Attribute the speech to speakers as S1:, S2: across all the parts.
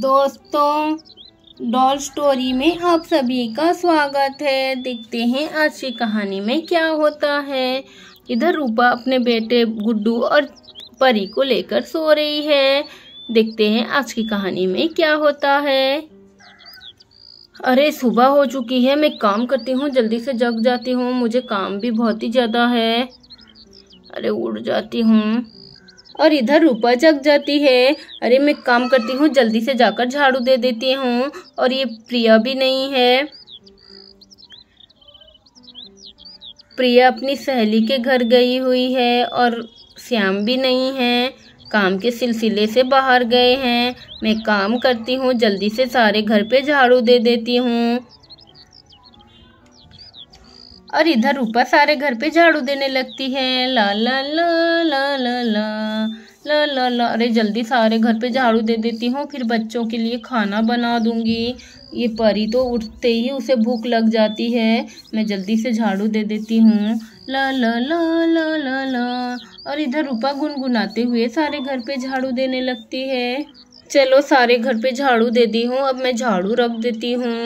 S1: दोस्तों doll story में आप सभी का स्वागत है देखते हैं आज की कहानी में क्या होता है इधर रूपा अपने बेटे गुड्डू और परी को लेकर सो रही है देखते हैं आज की कहानी में क्या होता है अरे सुबह हो चुकी है मैं काम करती हूँ जल्दी से जग जाती हूँ मुझे काम भी बहुत ही ज़्यादा है अरे उड़ जाती हूँ और इधर रूपा जग जाती है अरे मैं काम करती हूँ जल्दी से जाकर झाड़ू दे देती हूँ और ये प्रिया भी नहीं है प्रिया अपनी सहेली के घर गई हुई है और श्याम भी नहीं है काम के सिलसिले से बाहर गए हैं मैं काम करती हूँ जल्दी से सारे घर पे झाड़ू दे देती हूँ और इधर ऊपर सारे घर पे झाड़ू देने लगती है ला ला ला ला ला ला ला ला ला अरे जल्दी सारे घर पे झाड़ू दे देती हूँ फिर बच्चों के लिए खाना बना दूँगी ये परी तो उठते ही उसे भूख लग जाती है मैं जल्दी से झाड़ू दे देती हूँ ला ला ला ला ला ला और इधर रूपा गुनगुनाते हुए सारे घर पे झाड़ू देने लगती है चलो सारे घर पे झाड़ू दे दी हूँ अब मैं झाड़ू रख देती हूँ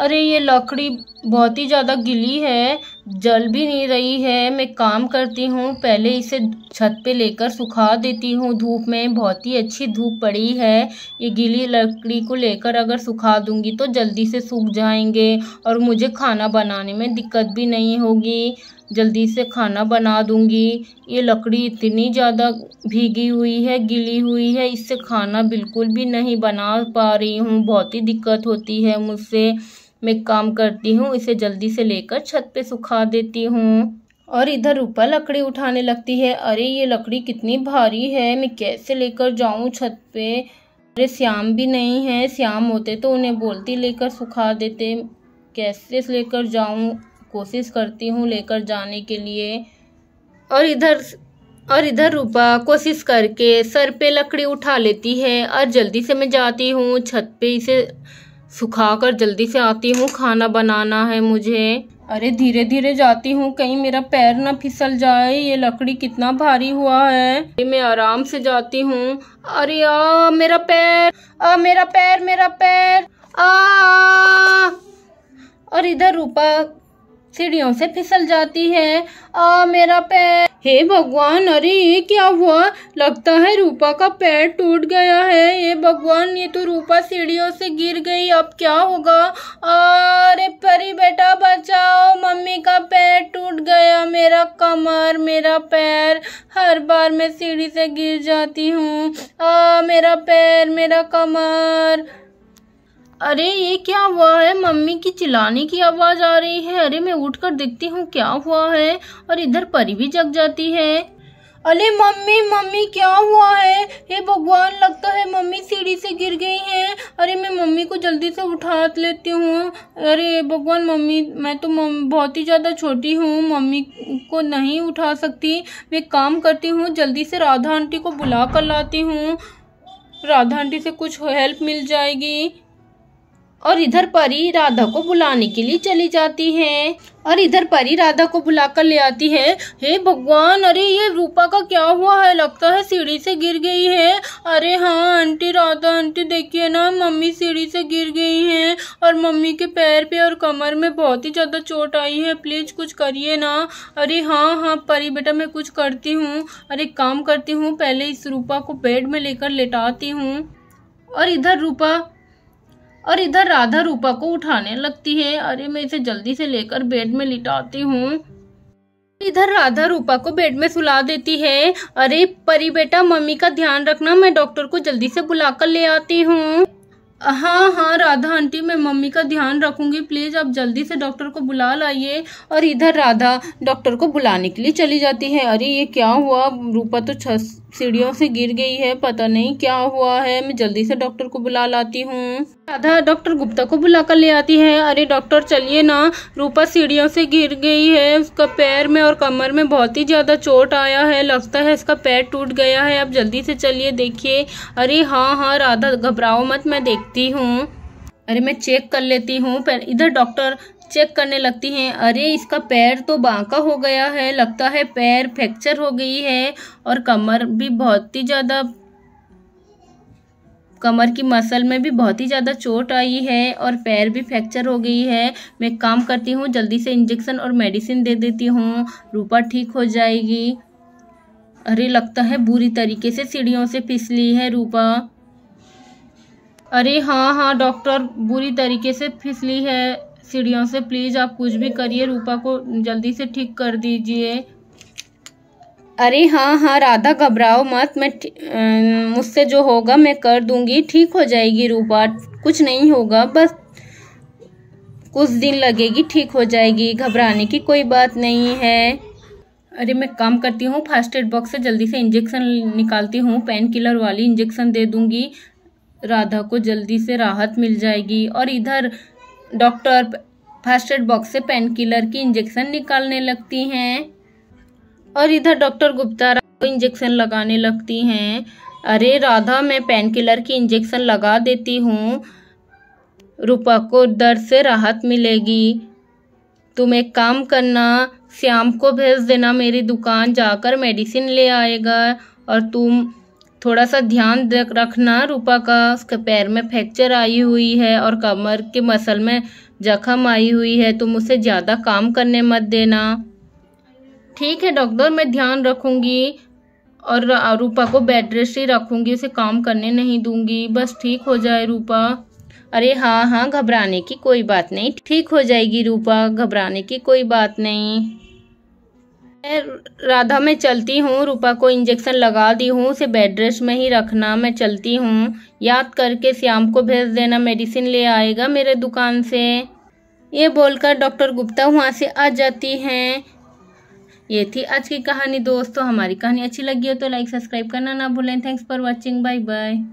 S1: अरे ये लकड़ी बहुत ही ज़्यादा गिली है जल भी नहीं रही है मैं काम करती हूँ पहले इसे छत पे लेकर सुखा देती हूँ धूप में बहुत ही अच्छी धूप पड़ी है ये गिली लकड़ी को लेकर अगर सुखा दूँगी तो जल्दी से सूख जाएंगे और मुझे खाना बनाने में दिक्कत भी नहीं होगी जल्दी से खाना बना दूँगी ये लकड़ी इतनी ज़्यादा भीगी हुई है गिली हुई है इससे खाना बिल्कुल भी नहीं बना पा रही हूँ बहुत ही दिक्कत होती है मुझसे में काम करती हूँ इसे जल्दी से लेकर छत पे सुखा देती हूँ और इधर ऊपर लकड़ी उठाने लगती है अरे ये लकड़ी कितनी भारी है मैं कैसे लेकर जाऊँ छत पे अरे श्याम भी नहीं है श्याम होते तो उन्हें बोलती लेकर सुखा देते कैसे लेकर जाऊँ कोशिश करती हूँ लेकर जाने के लिए और इधर और इधर रूपा कोशिश करके सर पे लकड़ी उठा लेती है और जल्दी से मैं जाती हूँ छत पे इसे सुखाकर जल्दी से आती हूँ खाना बनाना है मुझे अरे धीरे धीरे जाती हूँ कहीं मेरा पैर ना फिसल जाए ये लकड़ी कितना भारी हुआ है मैं आराम से जाती हूँ अरे आ मेरा पैर आ मेरा पैर मेरा पैर आ और इधर रूपा सीढ़ियों से फिसल जाती है आ मेरा पैर हे भगवान अरे ये क्या हुआ लगता है रूपा का पैर टूट गया है ये भगवान ये तो रूपा सीढ़ियों से गिर गई अब क्या होगा अरे परी बेटा बचाओ मम्मी का पैर टूट गया मेरा कमर मेरा पैर हर बार मैं सीढ़ी से गिर जाती हूँ आ मेरा पैर मेरा कमर अरे ये क्या हुआ है मम्मी की चिल्लाने की आवाज़ आ रही है अरे मैं उठकर देखती हूँ क्या हुआ है और इधर परी भी जग जाती है अरे मम्मी मम्मी क्या हुआ है हे भगवान लगता है मम्मी सीढ़ी से गिर गई हैं अरे मैं मम्मी को जल्दी से उठा लेती हूँ अरे भगवान मम्मी मैं तो बहुत ही ज़्यादा छोटी हूँ मम्मी को नहीं उठा सकती मैं काम करती हूँ जल्दी से राधा आंटी को बुला कर लाती हूँ राधा आंटी से कुछ हेल्प मिल जाएगी और इधर परी राधा को बुलाने के लिए चली जाती है और इधर परी राधा को बुलाकर ले आती है हे भगवान अरे ये रूपा का क्या हुआ है लगता है सीढ़ी से गिर गई है अरे हाँ आंटी राधा आंटी देखिए ना मम्मी सीढ़ी से गिर गई है और मम्मी के पैर पे और कमर में बहुत ही ज़्यादा चोट आई है प्लीज़ कुछ करिए ना अरे हाँ हाँ परी बेटा मैं कुछ करती हूँ अरे काम करती हूँ पहले इस रूपा को बेड में लेकर लेटाती हूँ और इधर रूपा और इधर राधा रूपा को उठाने लगती है अरे मैं इसे जल्दी से लेकर बेड में लिटाती हूँ इधर राधा रूपा को बेड में सुला देती है अरे परी बेटा मम्मी का ध्यान रखना मैं डॉक्टर को जल्दी से बुलाकर ले आती हूँ हाँ हाँ राधा आंटी मैं मम्मी का ध्यान रखूंगी प्लीज़ आप जल्दी से डॉक्टर को बुला लाइए और इधर राधा डॉक्टर को बुलाने के लिए चली जाती है अरे ये क्या हुआ रूपा तो छस सीढ़ियों से गिर गई है पता नहीं क्या हुआ है मैं जल्दी से डॉक्टर को बुला लाती हूँ राधा डॉक्टर गुप्ता को बुला कर ले आती है अरे डॉक्टर चलिए ना रूपा सीढ़ियों से गिर गई है उसका पैर में और कमर में बहुत ही ज़्यादा चोट आया है लगता है इसका पैर टूट गया है आप जल्दी से चलिए देखिए अरे हाँ हाँ राधा घबराओ मत मैं देखती हूँ अरे मैं चेक कर लेती हूँ पर इधर डॉक्टर चेक करने लगती हैं अरे इसका पैर तो बांका हो गया है लगता है पैर फ्रैक्चर हो गई है और कमर भी बहुत ही ज़्यादा कमर की मसल में भी बहुत ही ज़्यादा चोट आई है और पैर भी फ्रैक्चर हो गई है मैं काम करती हूँ जल्दी से इंजेक्शन और मेडिसिन दे देती हूँ रूपा ठीक हो जाएगी अरे लगता है बुरी तरीके से सीढ़ियों से फिसली है रूपा अरे हाँ हाँ डॉक्टर बुरी तरीके से फिसली है सीढ़ियों से प्लीज़ आप कुछ भी करिए रूपा को जल्दी से ठीक कर दीजिए अरे हाँ हाँ राधा घबराओ मत मैं मुझसे जो होगा मैं कर दूंगी ठीक हो जाएगी रूपा कुछ नहीं होगा बस कुछ दिन लगेगी ठीक हो जाएगी घबराने की कोई बात नहीं है अरे मैं काम करती हूँ फर्स्ट एड बॉक्स से जल्दी से इंजेक्शन निकालती हूँ पेन किलर वाली इंजेक्शन दे दूंगी राधा को जल्दी से राहत मिल जाएगी और इधर डॉक्टर फर्स्ट एड बॉक्स से पेन किलर की इंजेक्शन निकालने लगती हैं और इधर डॉक्टर गुप्ता को इंजेक्शन लगाने लगती हैं अरे राधा मैं पेन किलर की इंजेक्शन लगा देती हूँ रूपा को दर्द से राहत मिलेगी तुम एक काम करना श्याम को भेज देना मेरी दुकान जाकर मेडिसिन ले आएगा और तुम थोड़ा सा ध्यान रखना रूपा का उसके पैर में फ्रैक्चर आई हुई है और कमर के मसल में जख्म आई हुई है तुम उसे ज़्यादा काम करने मत देना ठीक है डॉक्टर मैं ध्यान रखूँगी और रूपा को बेड रेस्ट ही रखूँगी उसे काम करने नहीं दूंगी बस ठीक हो जाए रूपा अरे हाँ हाँ घबराने की कोई बात नहीं ठीक हो जाएगी रूपा घबराने की कोई बात नहीं मैं राधा में चलती हूँ रूपा को इंजेक्शन लगा दी हूँ उसे बेड रेस्ट में ही रखना मैं चलती हूँ याद करके श्याम को भेज देना मेडिसिन ले आएगा मेरे दुकान से ये बोलकर डॉक्टर गुप्ता वहाँ से आ जाती हैं ये थी आज की कहानी दोस्तों हमारी कहानी अच्छी लगी हो तो लाइक सब्सक्राइब करना ना भूलें thanks for watching bye bye